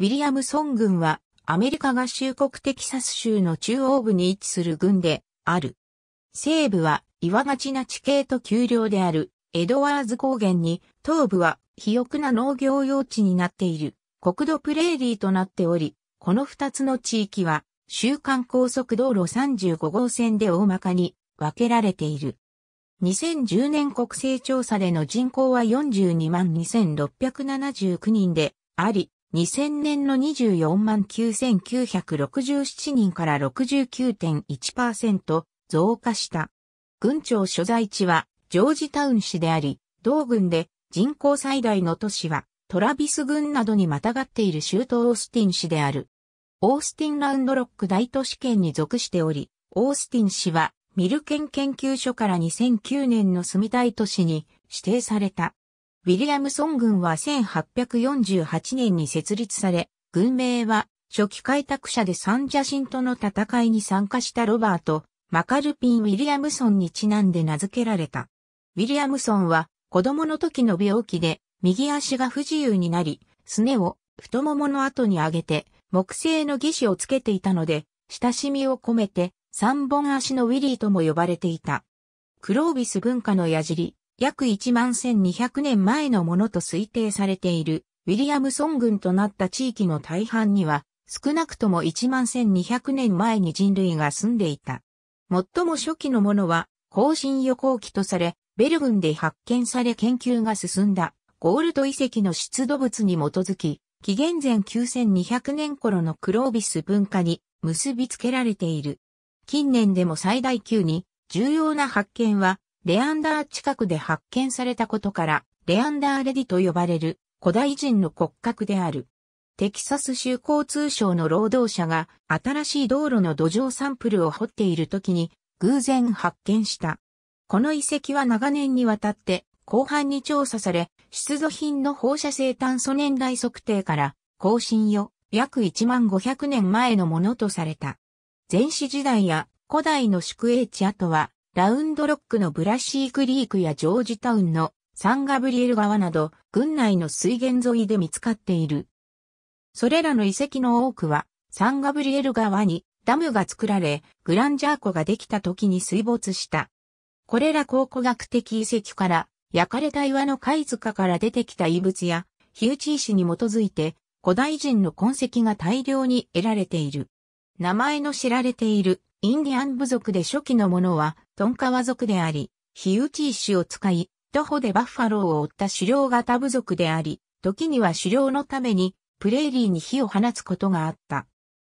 ウィリアムソン軍はアメリカ合衆国テキサス州の中央部に位置する軍である。西部は岩がちな地形と丘陵であるエドワーズ高原に、東部は肥沃な農業用地になっている国土プレーリーとなっており、この二つの地域は週間高速道路35号線で大まかに分けられている。2010年国勢調査での人口は42万2679人であり、2000年の24万9967人から69.1%増加した。郡庁所在地はジョージタウン市であり、同郡で人口最大の都市はトラビス郡などにまたがっている州都オースティン市である。オースティンラウンドロック大都市圏に属しており、オースティン市はミルケン研究所から2009年の住みたい都市に指定された。ウィリアムソン軍は1848年に設立され、軍名は初期開拓者でサンジャシンとの戦いに参加したロバート、マカルピン・ウィリアムソンにちなんで名付けられた。ウィリアムソンは子供の時の病気で右足が不自由になり、すねを太ももの後に上げて木製の義手をつけていたので、親しみを込めて三本足のウィリーとも呼ばれていた。クロービス文化の矢尻、約1万1200年前のものと推定されている、ウィリアムソン群となった地域の大半には、少なくとも1万1200年前に人類が住んでいた。最も初期のものは、後進予行期とされ、ベル群で発見され研究が進んだ、ゴールド遺跡の出土物に基づき、紀元前9200年頃のクロービス文化に結びつけられている。近年でも最大級に重要な発見はレアンダー近くで発見されたことから、レアンダーレディと呼ばれる古代人の骨格である。テキサス州交通省の労働者が新しい道路の土壌サンプルを掘っている時に偶然発見した。この遺跡は長年にわたって後半に調査され、出土品の放射性炭素年代測定から更新よ約1万500年前のものとされた。前史時代や古代の宿営地跡はラウンドロックのブラシークリークやジョージタウンのサンガブリエル川など、郡内の水源沿いで見つかっている。それらの遺跡の多くは、サンガブリエル川にダムが作られ、グランジャー湖ができた時に水没した。これら考古学的遺跡から、焼かれた岩の貝塚から出てきた遺物や、火打ち石に基づいて、古代人の痕跡が大量に得られている。名前の知られているインディアン部族で初期のものは、トンカワ族であり、火打ち石を使い、徒歩でバッファローを追った狩猟型部族であり、時には狩猟のために、プレーリーに火を放つことがあった。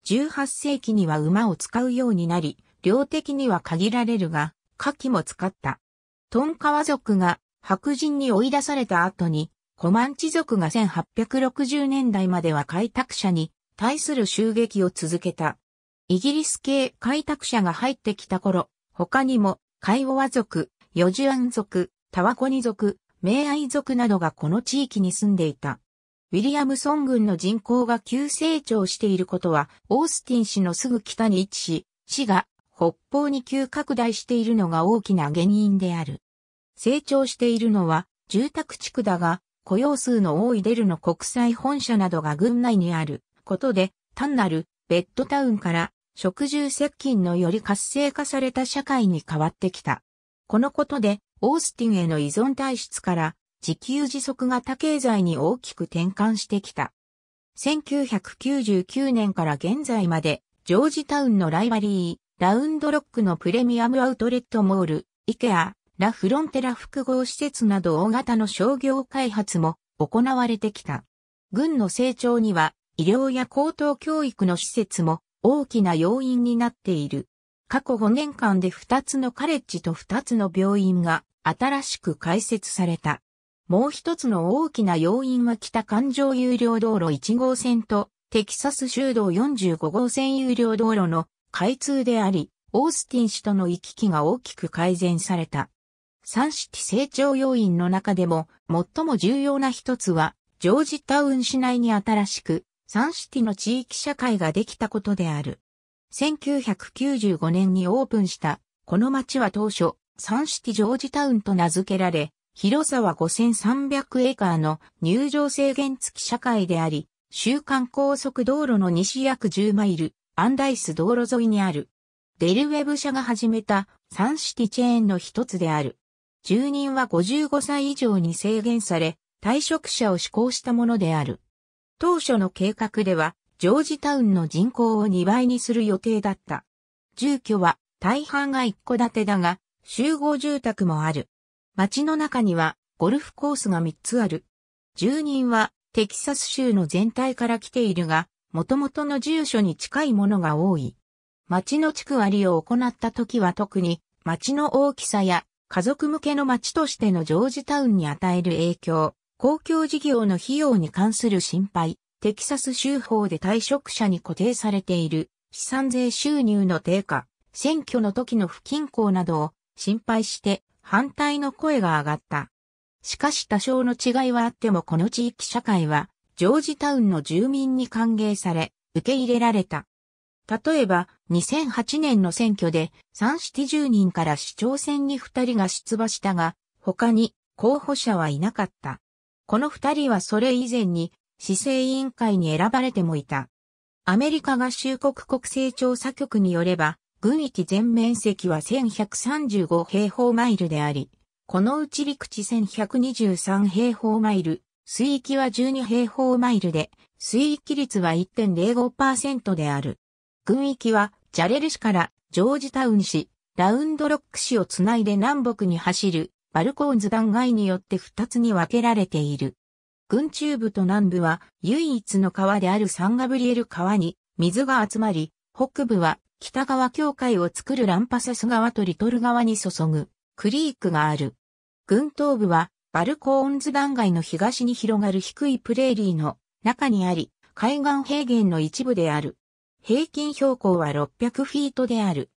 18世紀には馬を使うようになり、量的には限られるが、火器も使った。トンカワ族が白人に追い出された後に、コマンチ族が1860年代までは開拓者に対する襲撃を続けた。イギリス系開拓者が入ってきた頃、他にも、カイオワ族、ヨジュアン族、タワコニ族、メイアイ族などがこの地域に住んでいた。ウィリアムソン軍の人口が急成長していることは、オースティン市のすぐ北に位置し、市が北方に急拡大しているのが大きな原因である。成長しているのは住宅地区だが、雇用数の多いデルの国際本社などが郡内にあることで、単なるベッドタウンから食住接近のより活性化された社会に変わってきた。このことで、オースティンへの依存体質から自給自足型経済に大きく転換してきた。1999年から現在まで、ジョージタウンのライバリー、ラウンドロックのプレミアムアウトレットモール、イケア、ラフロンテラ複合施設など大型の商業開発も行われてきた。軍の成長には医療や高等教育の施設も大きな要因になっている。過去5年間で2つのカレッジと2つの病院が新しく開設された。もう一つの大きな要因は北環状有料道路1号線とテキサス州道45号線有料道路の開通であり、オースティン市との行き来が大きく改善された。サンシティ成長要因の中でも最も重要な一つは、ジョージタウン市内に新しくサンシティの地域社会ができたことである。1995年にオープンした、この街は当初、サンシティジョージタウンと名付けられ、広さは5300エーカーの入場制限付き社会であり、週間高速道路の西約10マイル、アンダイス道路沿いにある。デルウェブ社が始めたサンシティチェーンの一つである。住人は55歳以上に制限され、退職者を施行したものである。当初の計画では、ジョージタウンの人口を2倍にする予定だった。住居は大半が一戸建てだが、集合住宅もある。街の中にはゴルフコースが3つある。住人はテキサス州の全体から来ているが、元々の住所に近いものが多い。町の地区割を行った時は特に町の大きさや家族向けの町としてのジョージタウンに与える影響公共事業の費用に関する心配、テキサス州法で退職者に固定されている資産税収入の低下、選挙の時の不均衡などを心配して反対の声が上がった。しかし多少の違いはあってもこの地域社会はジョージタウンの住民に歓迎され受け入れられた。例えば2008年の選挙でサンシティ0人から市長選に2人が出馬したが他に候補者はいなかった。この二人はそれ以前に、市政委員会に選ばれてもいた。アメリカ合衆国国勢調査局によれば、軍域全面積は1135平方マイルであり、このうち陸地1123平方マイル、水域は12平方マイルで、水域率は1.05%である。軍域は、ジャレル市からジョージタウン市、ラウンドロック市をつないで南北に走るバルコーンズ断崖によって二つに分けられている。群中部と南部は唯一の川であるサンガブリエル川に水が集まり、北部は北側境界を作るランパサス川とリトル川に注ぐクリークがある。群東部はバルコーンズ断崖の東に広がる低いプレーリーの中にあり、海岸平原の一部である。平均標高は600フィートである。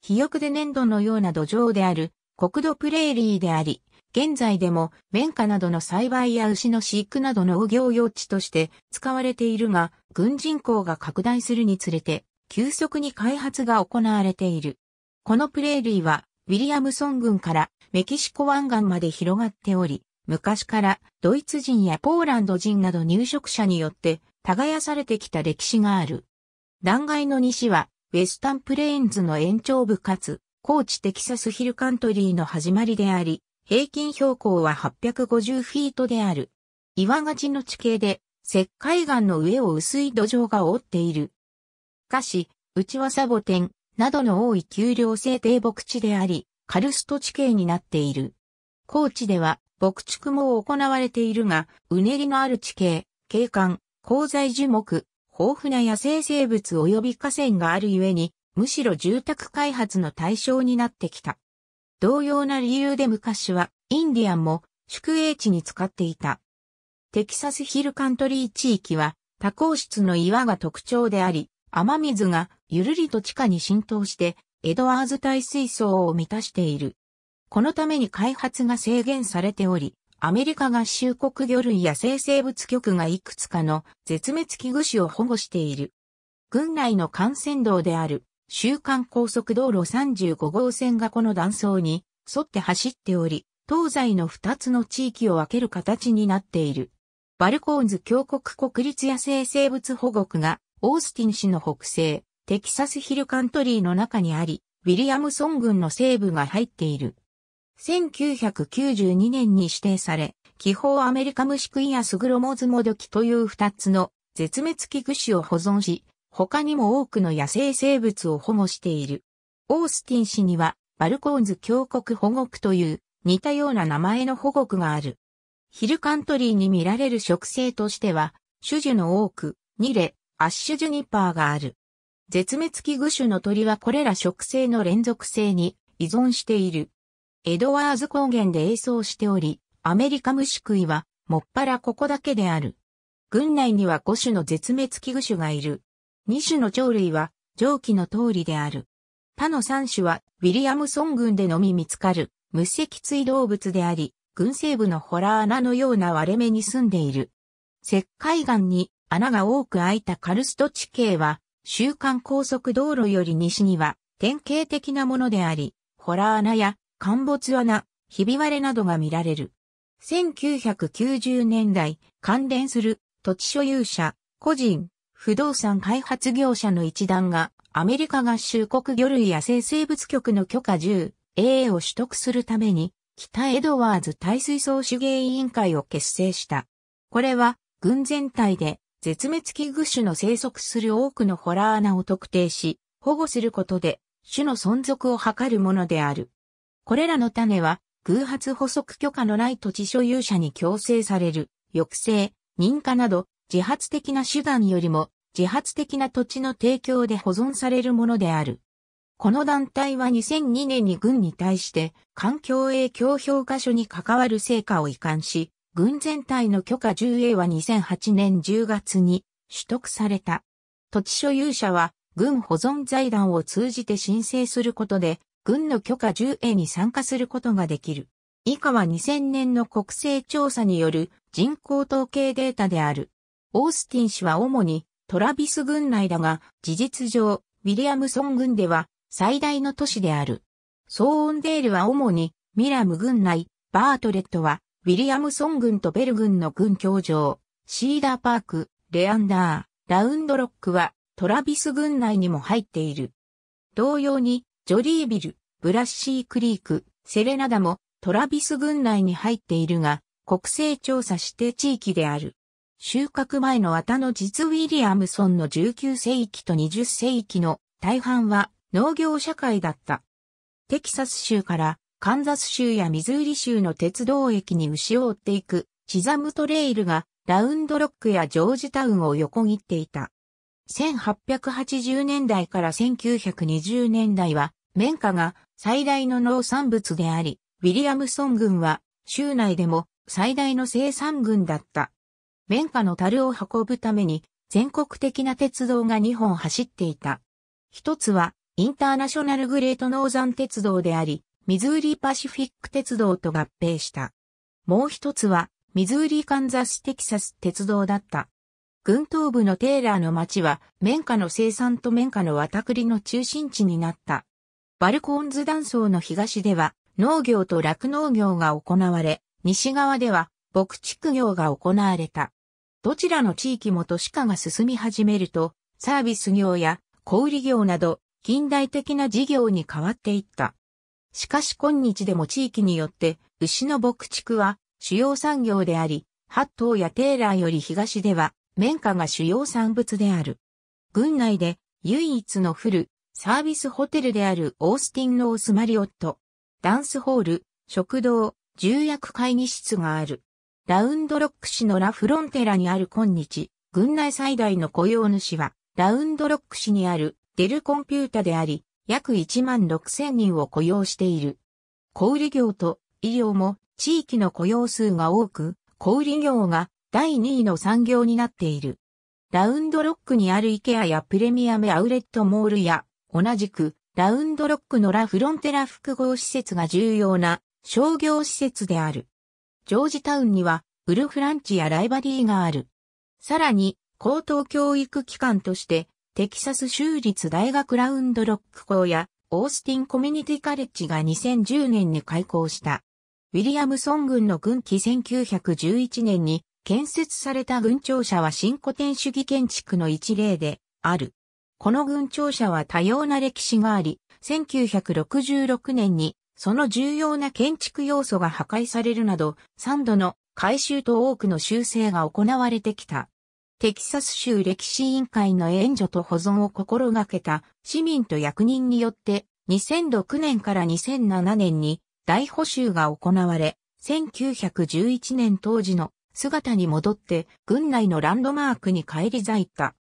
肥沃で粘土のような土壌である国土プレーリーであり、現在でも綿花などの栽培や牛の飼育などの農業用地として使われているが、軍人口が拡大するにつれて、急速に開発が行われている。このプレーリーは、ウィリアムソン郡からメキシコ湾岸まで広がっており、昔からドイツ人やポーランド人など入植者によって耕されてきた歴史がある。断崖の西は、ウェスタンプレーンズの延長部かつ、高地テキサスヒルカントリーの始まりであり、平均標高は850フィートである。岩がちの地形で、石灰岩の上を薄い土壌が覆っている。かし、内はサボテンなどの多い丘陵性低牧地であり、カルスト地形になっている。高地では、牧畜も行われているが、うねりのある地形、景観、鉱材樹木、豊富な野生生物及び河川があるゆえに、むしろ住宅開発の対象になってきた。同様な理由で昔はインディアンも宿営地に使っていた。テキサスヒルカントリー地域は多孔質の岩が特徴であり、雨水がゆるりと地下に浸透してエドワーズ耐水槽を満たしている。このために開発が制限されており、アメリカ合衆国魚類や生生物局がいくつかの絶滅危惧種を保護している。軍内の幹線道である週刊高速道路35号線がこの断層に沿って走っており、東西の2つの地域を分ける形になっている。バルコーンズ峡谷国立野生生物保護区が、オースティン市の北西、テキサスヒルカントリーの中にあり、ウィリアムソン郡の西部が入っている。1992年に指定され、気泡アメリカムシクイアスグロモズモドキという2つの絶滅危惧種を保存し、他にも多くの野生生物を保護している。オースティン市には、バルコーンズ峡谷保護区という似たような名前の保護区がある。ヒルカントリーに見られる植生としては、種樹の多く、ニレ、アッシュジュニパーがある。絶滅危惧種の鳥はこれら植生の連続性に依存している。エドワーズ高原で営巣しており、アメリカ虫食いは、もっぱらここだけである。群内には5種の絶滅危惧種がいる。2種の鳥類は上記の通りである。他の3種はウィリアムソン群でのみ見つかる無脊椎動物であり、群生部のホラー穴のような割れ目に住んでいる。石灰岩に穴が多く開いたカルスト地形は、週間高速道路より西には典型的なものであり、ホラー穴や陥没穴、ひび割れなどが見られる。1990年代、関連する土地所有者、個人、不動産開発業者の一団が、アメリカ合衆国魚類野生生物局の許可 10A を取得するために、北エドワーズ大水槽手芸委員会を結成した。これは、軍全体で、絶滅危惧種の生息する多くのホラー穴を特定し、保護することで、種の存続を図るものである。これらの種は、偶発補足許可のない土地所有者に強制される、抑制、認可など、自発的な手段よりも自発的な土地の提供で保存されるものである。この団体は2002年に軍に対して環境影響評価書に関わる成果を移管し、軍全体の許可 10A は2008年10月に取得された。土地所有者は軍保存財団を通じて申請することで、軍の許可 10A に参加することができる。以下は2000年の国勢調査による人口統計データである。オースティン氏は主にトラビス軍内だが、事実上、ウィリアムソン軍では最大の都市である。ソーンデールは主にミラム軍内、バートレットはウィリアムソン軍とベル軍の軍協場、シーダーパーク、レアンダー、ラウンドロックはトラビス軍内にも入っている。同様に、ジョリービル、ブラッシークリーク、セレナダもトラビス軍内に入っているが、国勢調査指定地域である。収穫前の綿の実ウィリアムソンの19世紀と20世紀の大半は農業社会だった。テキサス州からカンザス州やミズーリ州の鉄道駅に牛を追っていくシザムトレイルがラウンドロックやジョージタウンを横切っていた。1880年代から1920年代は綿花が最大の農産物であり、ウィリアムソン軍は州内でも最大の生産軍だった。綿花の樽を運ぶために全国的な鉄道が2本走っていた。一つはインターナショナルグレートノーザン鉄道であり、ミズーリーパシフィック鉄道と合併した。もう一つはミズーリーカンザステキサス鉄道だった。群島部のテーラーの町は綿花の生産と綿花の綿栗の中心地になった。バルコーンズ断層の東では農業と酪農業が行われ、西側では牧畜業が行われた。どちらの地域も都市化が進み始めると、サービス業や小売業など近代的な事業に変わっていった。しかし今日でも地域によって牛の牧畜は主要産業であり、八頭やテーラーより東では綿花が主要産物である。軍内で唯一のフルサービスホテルであるオースティン・ロース・マリオット、ダンスホール、食堂、重役会議室がある。ラウンドロック市のラフロンテラにある今日、軍内最大の雇用主は、ラウンドロック市にあるデルコンピュータであり、約1万6千人を雇用している。小売業と医療も地域の雇用数が多く、小売業が第2位の産業になっている。ラウンドロックにあるイケアやプレミアムアウレットモールや、同じくラウンドロックのラフロンテラ複合施設が重要な商業施設である。ジョージタウンには、ウルフランチやライバリーがある。さらに、高等教育機関として、テキサス州立大学ラウンドロック校や、オースティンコミュニティカレッジが2010年に開校した。ウィリアムソン軍の軍旗1911年に建設された軍庁舎は新古典主義建築の一例である。この軍庁舎は多様な歴史があり、1966年にその重要な建築要素が破壊されるなど、3度の改修と多くの修正が行われてきた。テキサス州歴史委員会の援助と保存を心がけた市民と役人によって2006年から2007年に大補修が行われ、1911年当時の姿に戻って軍内のランドマークに返り咲いた。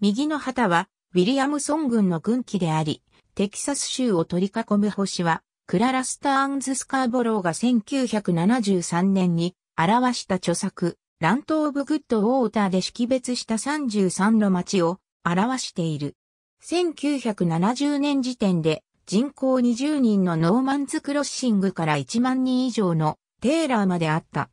右の旗はウィリアムソン軍の軍旗であり、テキサス州を取り囲む星はクララ・スターンズ・スカーボローが1973年に表した著作、ラント・オブ・グッド・ウォーターで識別した33の町を表している。1970年時点で人口20人のノーマンズ・クロッシングから1万人以上のテーラーまであった。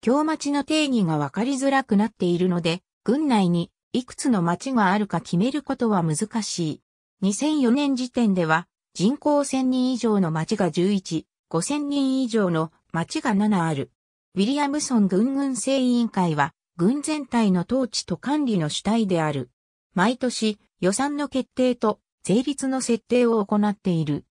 京町の定義がわかりづらくなっているので、郡内にいくつの町があるか決めることは難しい。2004年時点では人口1000人以上の町が11、5000人以上の町が7ある。ウィリアムソン軍軍政委員会は、軍全体の統治と管理の主体である。毎年、予算の決定と税率の設定を行っている。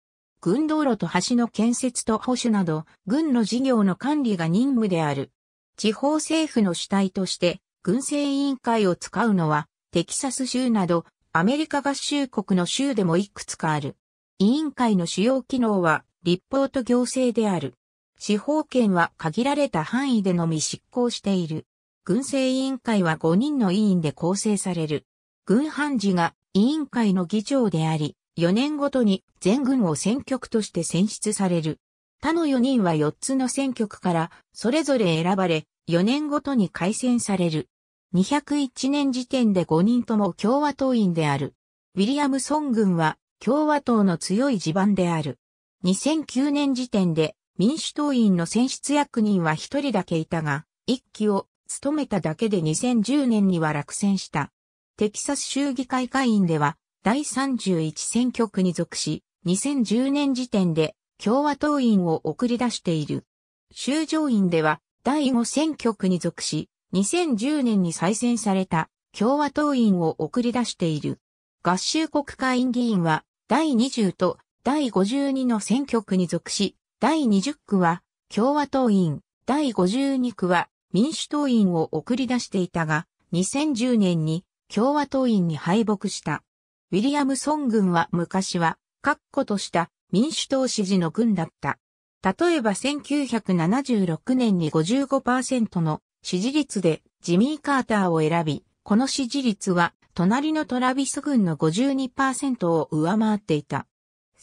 軍道路と橋の建設と保守など、軍の事業の管理が任務である。地方政府の主体として、軍政委員会を使うのは、テキサス州など、アメリカ合衆国の州でもいくつかある。委員会の主要機能は立法と行政である。司法権は限られた範囲でのみ執行している。軍政委員会は5人の委員で構成される。軍判事が委員会の議長であり、4年ごとに全軍を選挙区として選出される。他の4人は4つの選挙区からそれぞれ選ばれ、4年ごとに改選される。201年時点で5人とも共和党員である。ウィリアムソン軍は共和党の強い地盤である。2009年時点で民主党員の選出役人は一人だけいたが、一期を務めただけで2010年には落選した。テキサス州議会会員では第31選挙区に属し、2010年時点で共和党員を送り出している。州上院では第5選挙区に属し、2010年に再選された共和党員を送り出している。合衆国会議員は第20と第52の選挙区に属し、第20区は共和党員、第52区は民主党員を送り出していたが、2010年に共和党員に敗北した。ウィリアムソン軍は昔は、確固とした民主党支持の軍だった。例えば1976年に55%の支持率でジミー・カーターを選び、この支持率は隣のトラビス軍の52%を上回っていた。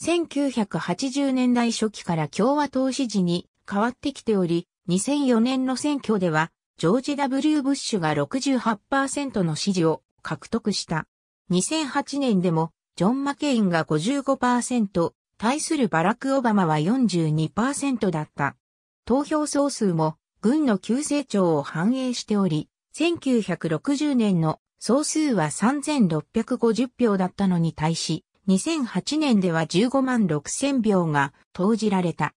1980年代初期から共和党支持に変わってきており、2004年の選挙では、ジョージ・ W・ ブッシュが68%の支持を獲得した。2008年でも、ジョン・マケインが55%、対するバラク・オバマは42%だった。投票総数も、軍の急成長を反映しており、1960年の総数は3650票だったのに対し、2008年では15万6000票が投じられた。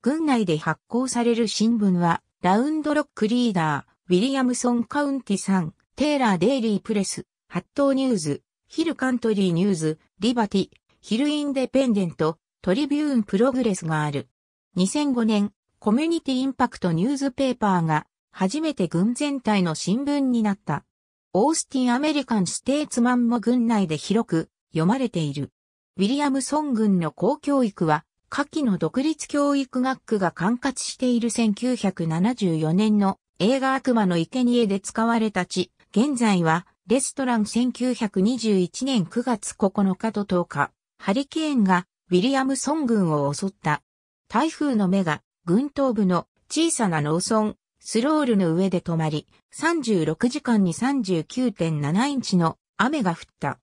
軍内で発行される新聞は、ラウンドロックリーダー、ウィリアムソンカウンティさん、テーラー・デイリー・プレス、ハットニューズ、ヒル・カントリー・ニューズ、リバティ、ヒル・インデペンデント、トリビューン・プログレスがある。2005年、コミュニティ・インパクト・ニューズペーパーが、初めて軍全体の新聞になった。オースティン・アメリカン・ステーツマンも軍内で広く読まれている。ウィリアムソン軍の公教育は、下記の独立教育学区が管轄している1974年の映画悪魔の生贄で使われた地、現在はレストラン1921年9月9日と10日、ハリケーンがウィリアムソン軍を襲った。台風の目が軍東部の小さな農村、スロールの上で止まり、36時間に39.7インチの雨が降った。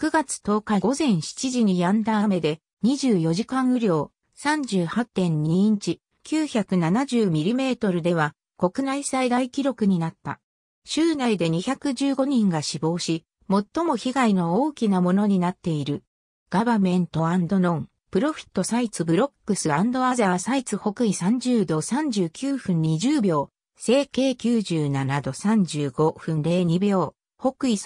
9月10日午前7時に止んだ雨で24時間雨量38.2インチ9 7 0トルでは国内最大記録になった。州内で215人が死亡し、最も被害の大きなものになっている。ガバメントノン、プロフィットサイツブロックスアザーサイツ北緯30度39分20秒、成形97度35分02秒、北緯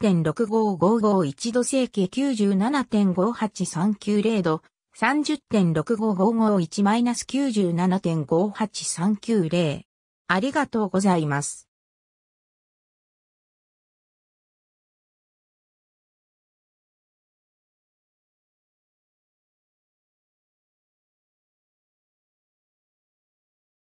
30.65551度成形97.58390度、30.65551-97.58390。ありがとうございます。